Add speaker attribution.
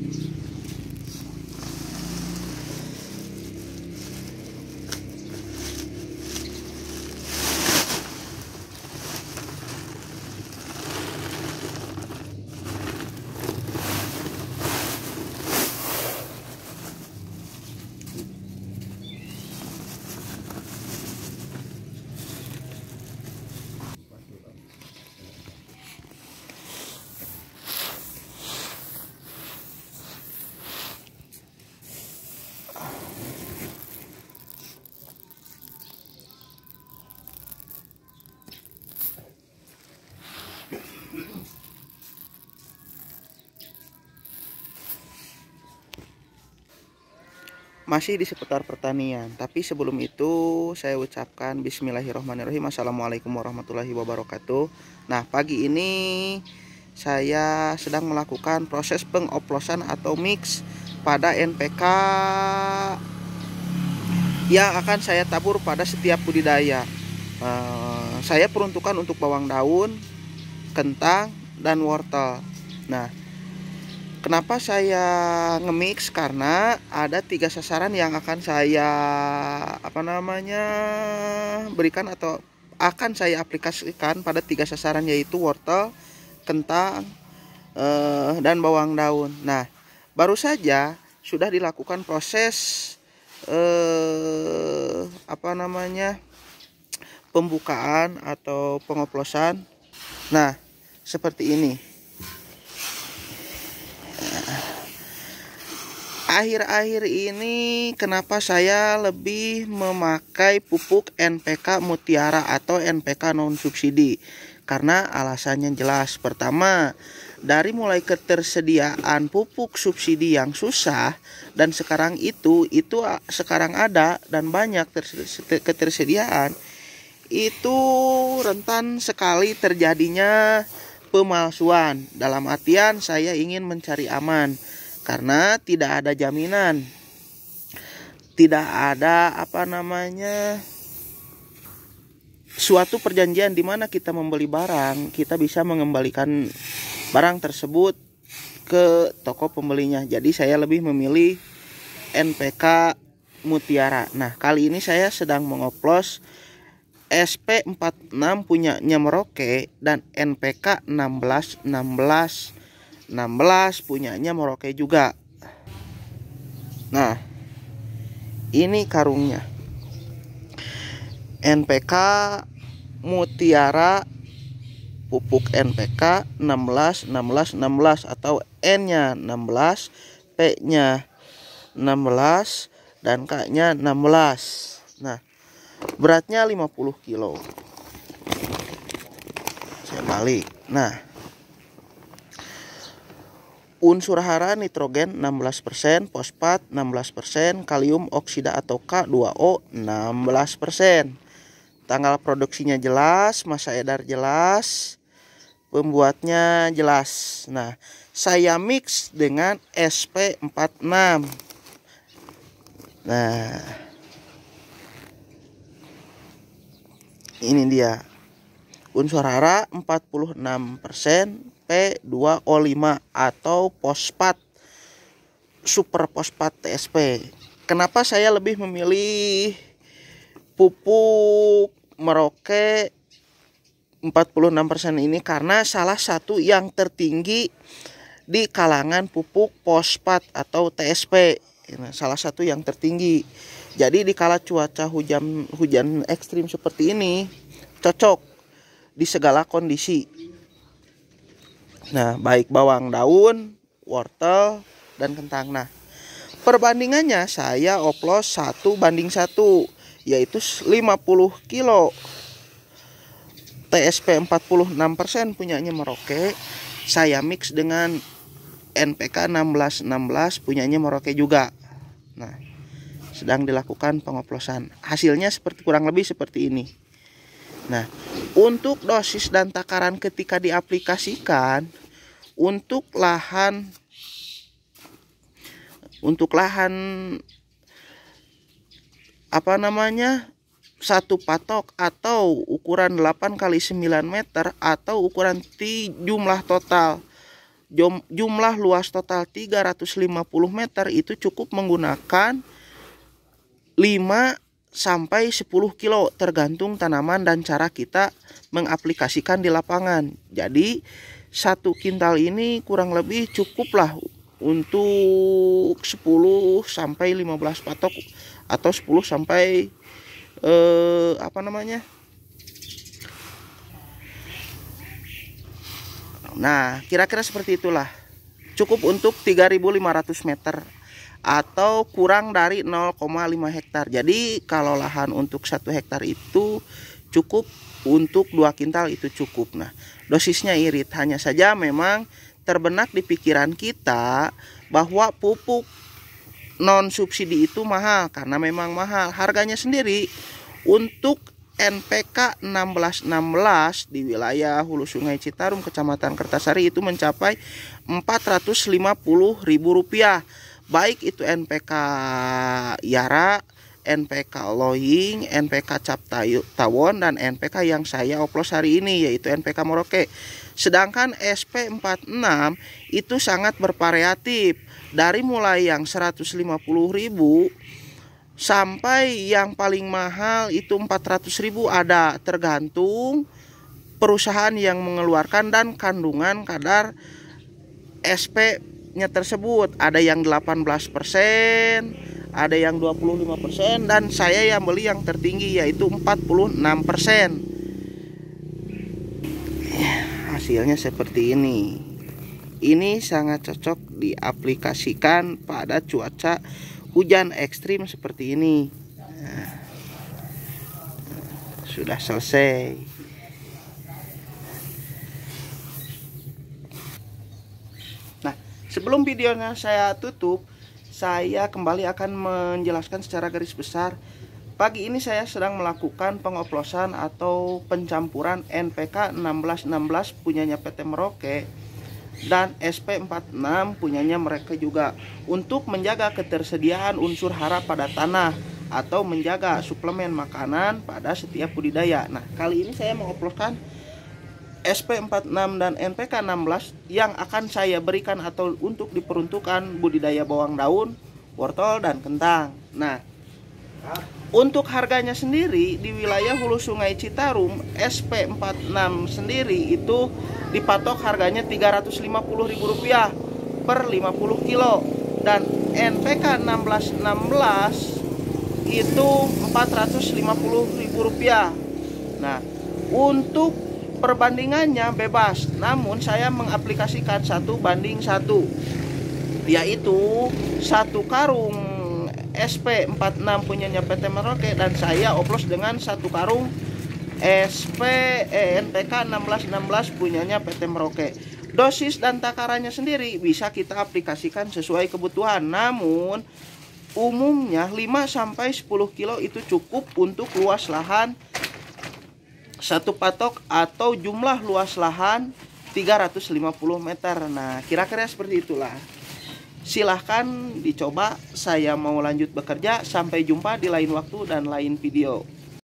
Speaker 1: Mm-hmm. masih di seputar pertanian. Tapi sebelum itu saya ucapkan bismillahirrahmanirrahim. Assalamualaikum warahmatullahi wabarakatuh. Nah, pagi ini saya sedang melakukan proses pengoplosan atau mix pada NPK yang akan saya tabur pada setiap budidaya. Eh, saya peruntukkan untuk bawang daun, kentang, dan wortel. Nah, Kenapa saya nge-mix? Karena ada tiga sasaran yang akan saya apa namanya berikan atau akan saya aplikasikan pada tiga sasaran yaitu wortel, kentang, eh, dan bawang daun. Nah, baru saja sudah dilakukan proses eh, apa namanya pembukaan atau pengoplosan. Nah, seperti ini. akhir-akhir ini kenapa saya lebih memakai pupuk NPK Mutiara atau NPK non subsidi karena alasannya jelas pertama dari mulai ketersediaan pupuk subsidi yang susah dan sekarang itu itu sekarang ada dan banyak ketersediaan itu rentan sekali terjadinya pemalsuan dalam artian saya ingin mencari aman karena tidak ada jaminan tidak ada apa namanya suatu perjanjian di mana kita membeli barang kita bisa mengembalikan barang tersebut ke toko pembelinya jadi saya lebih memilih NPK Mutiara nah kali ini saya sedang mengoplos SP46 punya Merauke dan NPK 1616 16 punyanya Merauke juga nah ini karungnya NPK Mutiara pupuk NPK 16 16 16 atau N nya 16 P nya 16 dan K nya 16 nah beratnya 50 kilo saya balik nah unsur hara nitrogen 16%, fosfat 16%, kalium oksida atau K2O 16%. Tanggal produksinya jelas, masa edar jelas, pembuatnya jelas. Nah, saya mix dengan SP46. Nah, ini dia unsur hara 46% persen P2O5 atau pospat super pospat TSP. Kenapa saya lebih memilih pupuk Merauke 46% ini karena salah satu yang tertinggi di kalangan pupuk pospat atau TSP nah, salah satu yang tertinggi jadi di kala cuaca hujan hujan ekstrim seperti ini cocok di segala kondisi Nah, baik bawang daun, wortel, dan kentang. Nah, perbandingannya saya oplos satu banding satu yaitu 50 kilo. TSP 46% punyanya Merauke. Saya mix dengan NPK 1616 punyanya Merauke juga. Nah, sedang dilakukan pengoplosan. Hasilnya seperti kurang lebih seperti ini. Nah, untuk dosis dan takaran ketika diaplikasikan untuk lahan untuk lahan apa namanya satu patok atau ukuran 8 kali 9 meter atau ukuran t jumlah total jumlah luas total 350 meter itu cukup menggunakan 5 sampai 10 kilo tergantung tanaman dan cara kita mengaplikasikan di lapangan jadi satu kintal ini kurang lebih cukuplah untuk 10 sampai 15 patok atau 10 sampai eh, apa namanya Nah kira-kira seperti itulah cukup untuk 3.500 meter atau kurang dari 0,5 hektar. Jadi kalau lahan untuk satu hektar itu cukup untuk dua kintal itu cukup nah dosisnya irit hanya saja memang terbenak di pikiran kita bahwa pupuk non subsidi itu mahal karena memang mahal harganya sendiri untuk NPK 1616 di wilayah hulu sungai Citarum kecamatan Kertasari itu mencapai Rp450.000 baik itu NPK Yara NPK Loying, NPK Cap Tawon dan NPK yang saya oplos hari ini yaitu NPK Moroke. Sedangkan SP46 itu sangat bervariatif dari mulai yang 150.000 sampai yang paling mahal itu 400.000 ada tergantung perusahaan yang mengeluarkan dan kandungan kadar SP-nya tersebut. Ada yang 18%, ada yang 25% dan saya yang beli yang tertinggi yaitu 46% ya, hasilnya seperti ini ini sangat cocok diaplikasikan pada cuaca hujan ekstrim seperti ini nah, sudah selesai nah sebelum videonya saya tutup saya kembali akan menjelaskan secara garis besar. Pagi ini saya sedang melakukan pengoplosan atau pencampuran NPK 1616 punyanya PT Meroke dan SP46 punyanya mereka juga untuk menjaga ketersediaan unsur hara pada tanah atau menjaga suplemen makanan pada setiap budidaya. Nah, kali ini saya mengoploskan SP46 dan NPK 16 yang akan saya berikan atau untuk diperuntukkan budidaya bawang daun, wortel, dan kentang. Nah, untuk harganya sendiri di wilayah hulu sungai Citarum SP46 sendiri itu dipatok harganya Rp350.000 per 50 kilo dan NPK 1616 itu Rp450.000. Nah, untuk perbandingannya bebas namun saya mengaplikasikan satu banding satu yaitu satu karung SP46 punyanya PT Merauke dan saya oplos dengan satu karung SP eh, NPK 1616 punyanya PT Merauke dosis dan takarannya sendiri bisa kita aplikasikan sesuai kebutuhan namun umumnya 5 sampai 10 kilo itu cukup untuk luas lahan satu patok atau jumlah luas lahan 350 meter. Nah, kira-kira seperti itulah. Silahkan dicoba, saya mau lanjut bekerja. Sampai jumpa di lain waktu dan lain video.